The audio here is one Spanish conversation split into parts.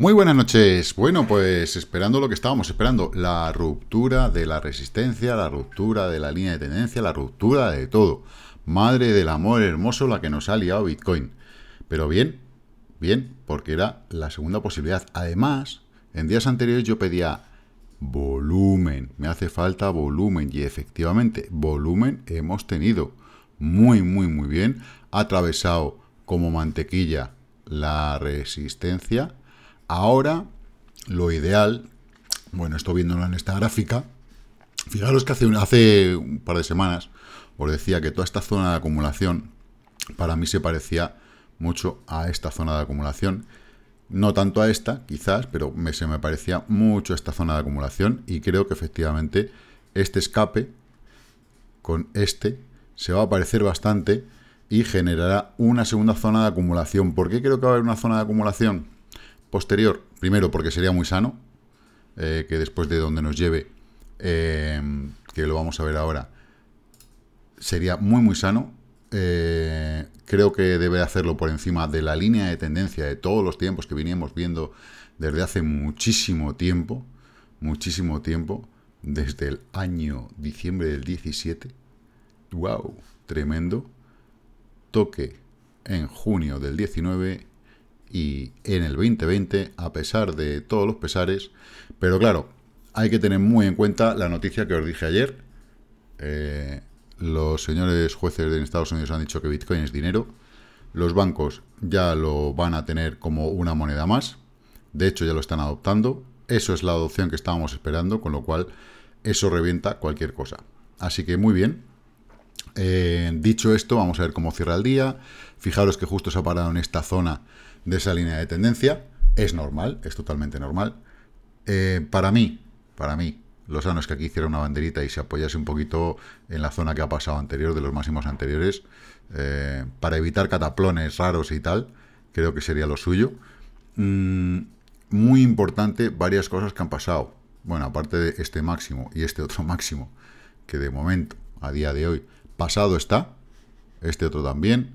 Muy buenas noches. Bueno, pues esperando lo que estábamos esperando, la ruptura de la resistencia, la ruptura de la línea de tendencia, la ruptura de todo. Madre del amor hermoso la que nos ha liado Bitcoin. Pero bien, Bien, porque era la segunda posibilidad. Además, en días anteriores yo pedía volumen, me hace falta volumen y efectivamente volumen hemos tenido muy muy muy bien, atravesado como mantequilla la resistencia. Ahora lo ideal, bueno, esto viéndolo en esta gráfica, fijaros que hace un, hace un par de semanas os decía que toda esta zona de acumulación para mí se parecía mucho a esta zona de acumulación. No tanto a esta, quizás, pero me, se me parecía mucho esta zona de acumulación y creo que efectivamente este escape con este se va a parecer bastante y generará una segunda zona de acumulación. ¿Por qué creo que va a haber una zona de acumulación posterior? Primero, porque sería muy sano eh, que después de donde nos lleve, eh, que lo vamos a ver ahora, sería muy muy sano eh, creo que debe hacerlo por encima de la línea de tendencia de todos los tiempos que veníamos viendo desde hace muchísimo tiempo, muchísimo tiempo, desde el año diciembre del 17. ¡Wow! Tremendo. Toque en junio del 19 y en el 2020, a pesar de todos los pesares. Pero claro, hay que tener muy en cuenta la noticia que os dije ayer. Eh, los señores jueces de Estados Unidos han dicho que Bitcoin es dinero. Los bancos ya lo van a tener como una moneda más. De hecho, ya lo están adoptando. Eso es la adopción que estábamos esperando, con lo cual eso revienta cualquier cosa. Así que muy bien. Eh, dicho esto, vamos a ver cómo cierra el día. Fijaros que justo se ha parado en esta zona de esa línea de tendencia. Es normal, es totalmente normal. Eh, para mí, para mí, los es que aquí hiciera una banderita y se apoyase un poquito en la zona que ha pasado anterior, de los máximos anteriores, eh, para evitar cataplones raros y tal, creo que sería lo suyo. Mm, muy importante, varias cosas que han pasado. Bueno, aparte de este máximo y este otro máximo, que de momento, a día de hoy, pasado está, este otro también,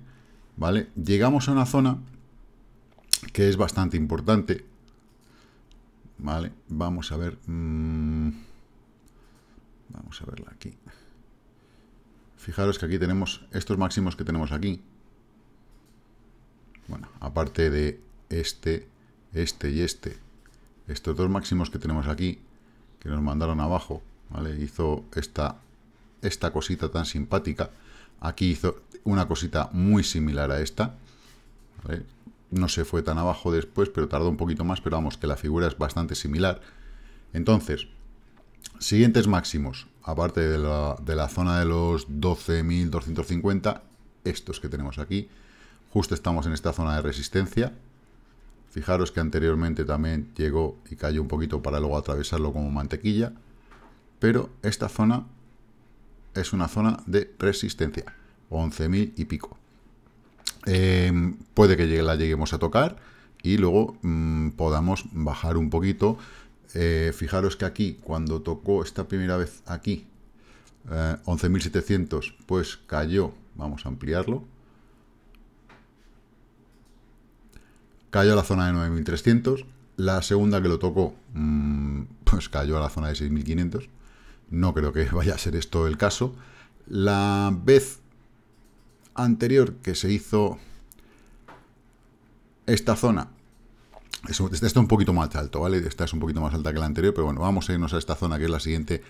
¿vale? Llegamos a una zona que es bastante importante, ¿vale? Vamos a ver... Mm, Vamos a verla aquí. Fijaros que aquí tenemos estos máximos que tenemos aquí. Bueno, aparte de este, este y este. Estos dos máximos que tenemos aquí, que nos mandaron abajo, ¿vale? Hizo esta, esta cosita tan simpática. Aquí hizo una cosita muy similar a esta. No se fue tan abajo después, pero tardó un poquito más, pero vamos, que la figura es bastante similar. Entonces, Siguientes máximos, aparte de la, de zona de los 12.250, estos que tenemos aquí, justo estamos en esta zona de resistencia. Fijaros que anteriormente también llegó y cayó un poquito para luego atravesarlo como mantequilla, pero esta zona es una zona de resistencia, 11.000 y pico. Em, puede que la lleguemos a tocar y luego mm, podamos bajar un poquito eh, fijaros que aquí, cuando tocó esta primera vez aquí, 11.700, eh, pues cayó, vamos a ampliarlo, cayó a la zona de 9.300, la segunda que lo tocó, mm, pues cayó a la zona de 6.500, no creo que vaya a ser esto el caso, la vez anterior que se hizo esta zona, este está un poquito más alto, ¿vale? Esta es un poquito más alta que la anterior, pero bueno, vamos a irnos a esta zona que es la siguiente,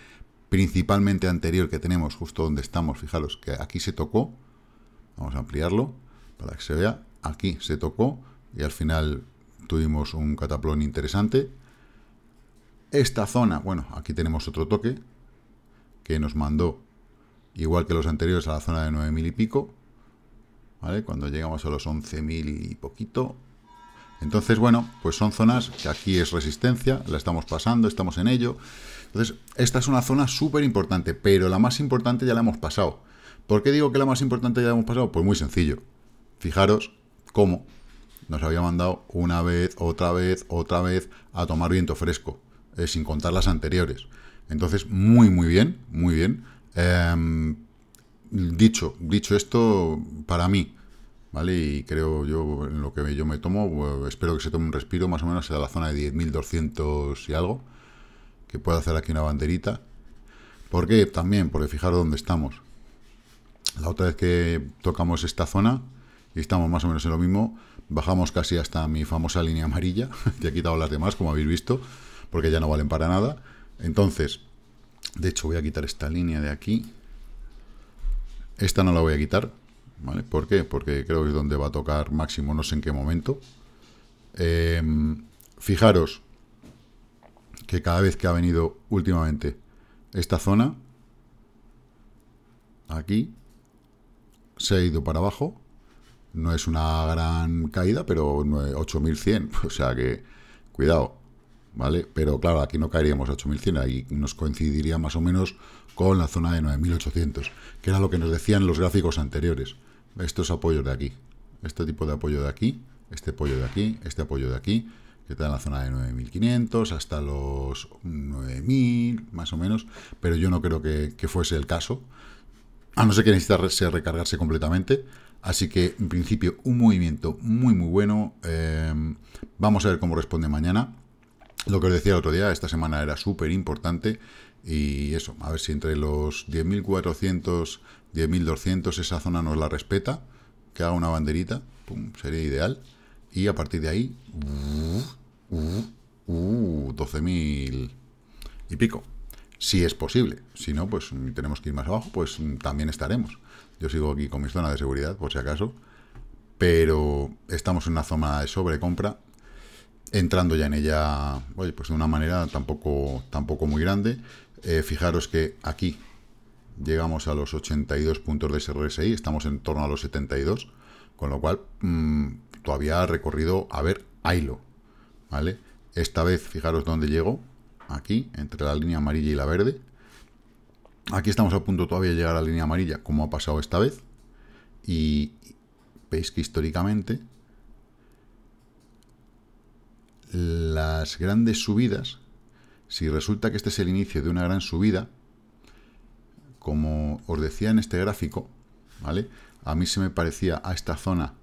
principalmente anterior que tenemos, justo donde estamos, fijaros, que aquí se tocó, vamos a ampliarlo para que se vea, aquí se tocó y al final tuvimos un cataplón interesante. Esta zona, bueno, aquí tenemos otro toque que nos mandó, igual que los anteriores, a la zona de 9.000 y pico, ¿vale? Cuando llegamos a los 11.000 y poquito, entonces, bueno, pues son zonas que aquí es resistencia, la estamos pasando, estamos en ello. Entonces, esta es una zona súper importante, pero la más importante ya la hemos pasado. ¿Por qué digo que la más importante ya la hemos pasado? Pues muy sencillo. Fijaros cómo nos había mandado una vez, otra vez, otra vez a tomar viento fresco, eh, sin contar las anteriores. Entonces, muy, muy bien, muy bien. Em, dicho, dicho esto, para mí, ¿vale? Y creo yo, en lo que yo me tomo, pues, espero que se tome un respiro más o menos a la zona de 10.200 y algo, que pueda hacer aquí una banderita. ¿Por qué? También, porque fijaros dónde estamos. La otra vez que tocamos esta zona, y estamos más o menos en lo mismo, bajamos casi hasta mi famosa línea amarilla, que he quitado las demás, como habéis visto, porque ya no valen para nada. Entonces, de hecho voy a quitar esta línea de aquí. Esta no la voy a quitar, ¿vale? ¿Por qué? Porque creo que es donde va a tocar máximo, no sé en qué momento. Em, fijaros que cada vez que ha venido últimamente esta zona, aquí, se ha ido para abajo. No es una gran caída, pero 8100, o sea que, cuidado, ¿vale? Pero claro, aquí no caeríamos a 8100, ahí nos coincidiría más o menos con la zona de 9800, que era lo que nos decían los gráficos anteriores estos apoyos de aquí, este tipo de apoyo de aquí, este apoyo de aquí, este apoyo de aquí, que está en la zona de 9.500 hasta los 9.000, más o menos, pero yo no creo que, fuese el caso, a no ser que necesitase recargarse completamente, así que en principio un movimiento muy muy bueno, em, vamos a ver cómo responde mañana, lo que os decía el otro día, esta semana era súper importante, y eso, a ver si entre los 10.400, 10.200 esa zona nos la respeta, que haga una banderita, pum, sería ideal. Y a partir de ahí, 12.000 uh, uh, uh, y pico. Si es posible, si no, pues mm, tenemos que ir más abajo, pues mm, también estaremos. Yo sigo aquí con mi zona de seguridad, por si acaso, pero estamos en una zona de sobrecompra, entrando ya en ella, oye, pues de una manera tampoco, tampoco muy grande. Eh, fijaros que aquí llegamos a los 82 puntos de SRSI, estamos en torno a los 72, con lo cual mm, todavía ha recorrido, a ver, AILO, ¿vale? Esta vez, fijaros dónde llego... aquí, entre la línea amarilla y la verde. Aquí estamos a punto todavía de llegar a la línea amarilla, como ha pasado esta vez. Y veis que históricamente las grandes subidas si resulta que este es el inicio de una gran subida, como os decía en este gráfico, ¿vale? A mí se me parecía a esta zona,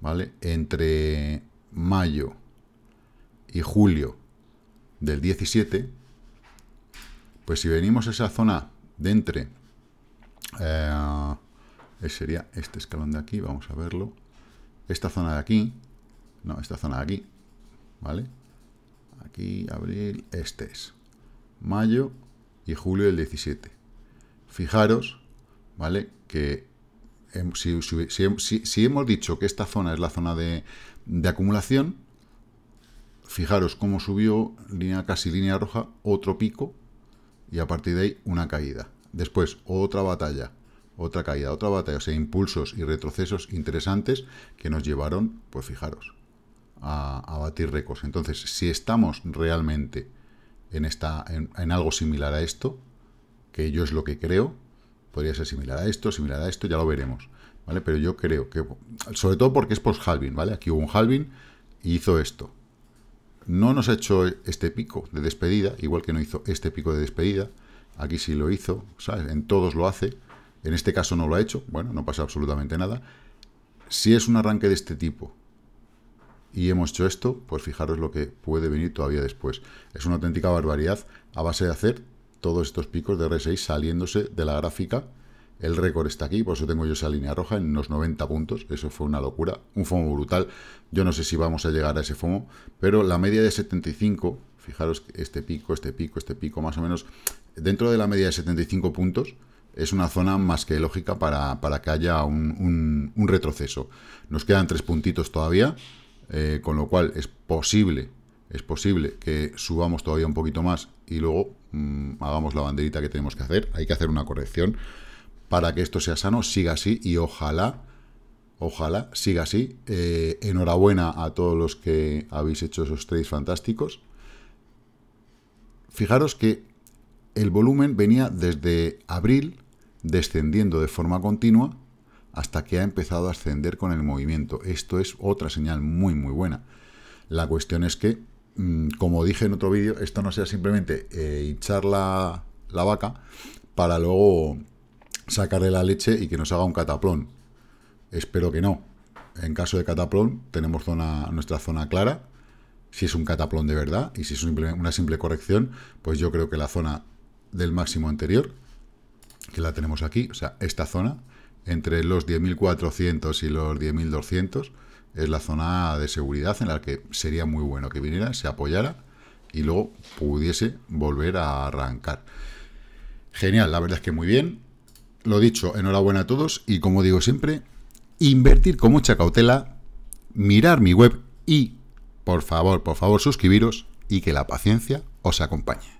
¿vale? Entre mayo y julio del 17, pues si venimos a esa zona de entre... Eh, sería este escalón de aquí, vamos a verlo. Esta zona de aquí, no, esta zona de aquí, ¿vale? aquí, abril, este es. Mayo y julio del 17. Fijaros, ¿vale? Que si, hemos dicho que esta zona es la zona de, acumulación, fijaros cómo subió, línea, casi línea roja, otro pico y a partir de ahí una caída. Después otra batalla, otra caída, otra batalla, o sea, impulsos y retrocesos interesantes que nos llevaron, pues fijaros, a, batir récords. Entonces, si estamos realmente en, esta, en, algo similar a esto, que yo es lo que creo, podría ser similar a esto, similar a esto, ya lo veremos. ¿Vale? Pero yo creo que, sobre todo porque es post-halving, ¿vale? Aquí hubo un halvin y hizo esto. No nos ha hecho este pico de despedida, igual que no hizo este pico de despedida. Aquí sí lo hizo, En todos lo hace. En este caso no lo ha hecho, bueno, no pasa absolutamente nada. Si es un arranque de este tipo y hemos hecho esto, pues fijaros lo que puede venir todavía después. Es una auténtica barbaridad a base de hacer todos estos picos de R6 saliéndose de la gráfica. El récord está aquí, por eso tengo yo esa línea roja en unos 90 puntos. Eso fue una locura, un FOMO brutal. Yo no sé si vamos a llegar a ese FOMO, pero la media de 75, fijaros este pico, este pico, este pico, más o menos, dentro de la media de 75 puntos, es una zona más que lógica para, para que haya un, un retroceso. Nos quedan tres puntitos todavía, eh, con lo cual es posible, es posible que subamos todavía un poquito más y luego mm, hagamos la banderita que tenemos que hacer, hay que hacer una corrección para que esto sea sano, siga así y ojalá, ojalá siga así. Eh, enhorabuena a todos los que habéis hecho esos trades fantásticos. Fijaros que el volumen venía desde abril descendiendo de forma continua hasta que ha empezado a ascender con el movimiento. Esto es otra señal muy, muy buena. La cuestión es que, mm, como dije en otro vídeo, esto no sea simplemente eh, hinchar la, vaca para luego sacarle la leche y que nos haga un cataplón. Espero que no. En caso de cataplón, tenemos zona, nuestra zona clara. Si es un cataplón de verdad y si es una simple corrección, pues yo creo que la zona del máximo anterior, que la tenemos aquí, o sea, esta zona, entre los 10.400 y los 10.200 es la zona de seguridad en la que sería muy bueno que viniera, se apoyara y luego pudiese volver a arrancar. Genial, la verdad es que muy bien. Lo dicho, enhorabuena a todos y como digo siempre, invertir con mucha cautela, mirar mi web y, por favor, por favor, suscribiros y que la paciencia os acompañe.